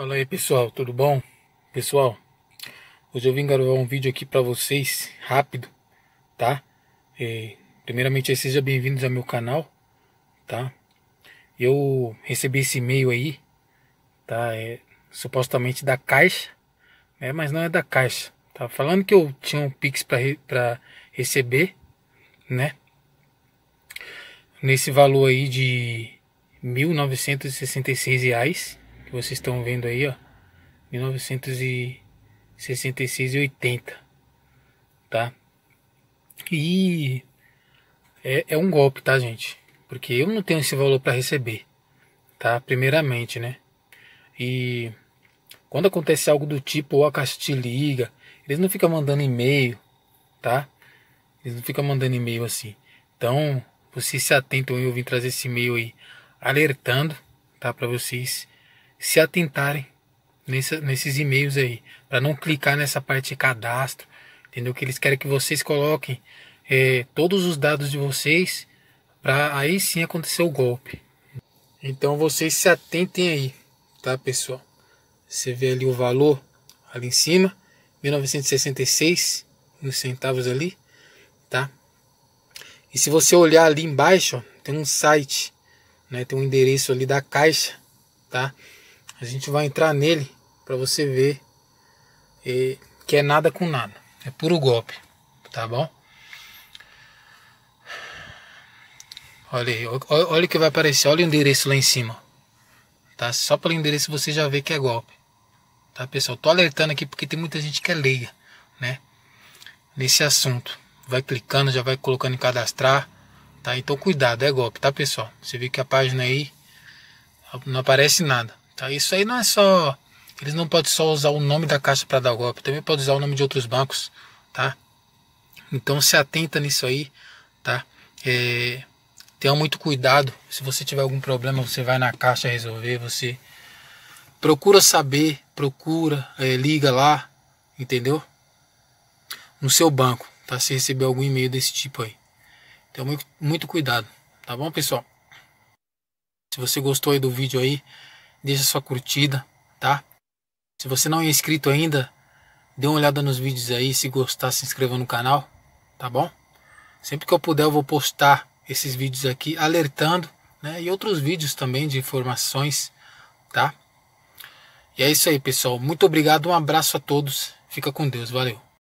Fala aí pessoal, tudo bom? Pessoal, hoje eu vim gravar um vídeo aqui para vocês, rápido, tá? E, é, primeiramente, sejam bem-vindos ao meu canal, tá? Eu recebi esse e-mail aí, tá? É, supostamente da Caixa, né? Mas não é da Caixa, tá? Falando que eu tinha um Pix para re receber, né? Nesse valor aí de R$ 1.966, que vocês estão vendo aí, ó, 1966 e 80, tá? E é, é um golpe, tá, gente? Porque eu não tenho esse valor para receber, tá? Primeiramente, né? E quando acontece algo do tipo, ou a Caixa te liga, eles não ficam mandando e-mail, tá? Eles não ficam mandando e-mail assim. Então, vocês se atentam, eu vim trazer esse e-mail aí alertando, tá? Para vocês se atentarem nesses e-mails aí, para não clicar nessa parte de cadastro, entendeu? Que eles querem que vocês coloquem é, todos os dados de vocês para aí sim acontecer o golpe. Então vocês se atentem aí, tá pessoal? Você vê ali o valor ali em cima, 1966, uns centavos ali, tá? E se você olhar ali embaixo, ó, tem um site, né? Tem um endereço ali da caixa, tá? A gente vai entrar nele para você ver e, que é nada com nada. É puro golpe, tá bom? Olha aí, olha o que vai aparecer, olha o endereço lá em cima. Tá? Só pelo endereço você já vê que é golpe. Tá, pessoal? Tô alertando aqui porque tem muita gente que é leiga, né? Nesse assunto. Vai clicando, já vai colocando em cadastrar, tá? Então cuidado, é golpe, tá, pessoal? Você vê que a página aí não aparece nada. Tá? Isso aí não é só. Eles não podem só usar o nome da Caixa para dar golpe, também pode usar o nome de outros bancos, tá? Então se atenta nisso aí, tá? É, tenha muito cuidado. Se você tiver algum problema, você vai na Caixa resolver, você procura saber, procura, é, liga lá, entendeu? No seu banco, tá? Se receber algum e-mail desse tipo aí. Então muito, muito cuidado, tá bom, pessoal? Se você gostou aí do vídeo aí, deixa sua curtida, tá? Se você não é inscrito ainda, dê uma olhada nos vídeos aí, se gostar, se inscreva no canal, tá bom? Sempre que eu puder eu vou postar esses vídeos aqui alertando, né? E outros vídeos também de informações, tá? E é isso aí, pessoal. Muito obrigado, um abraço a todos. Fica com Deus, valeu.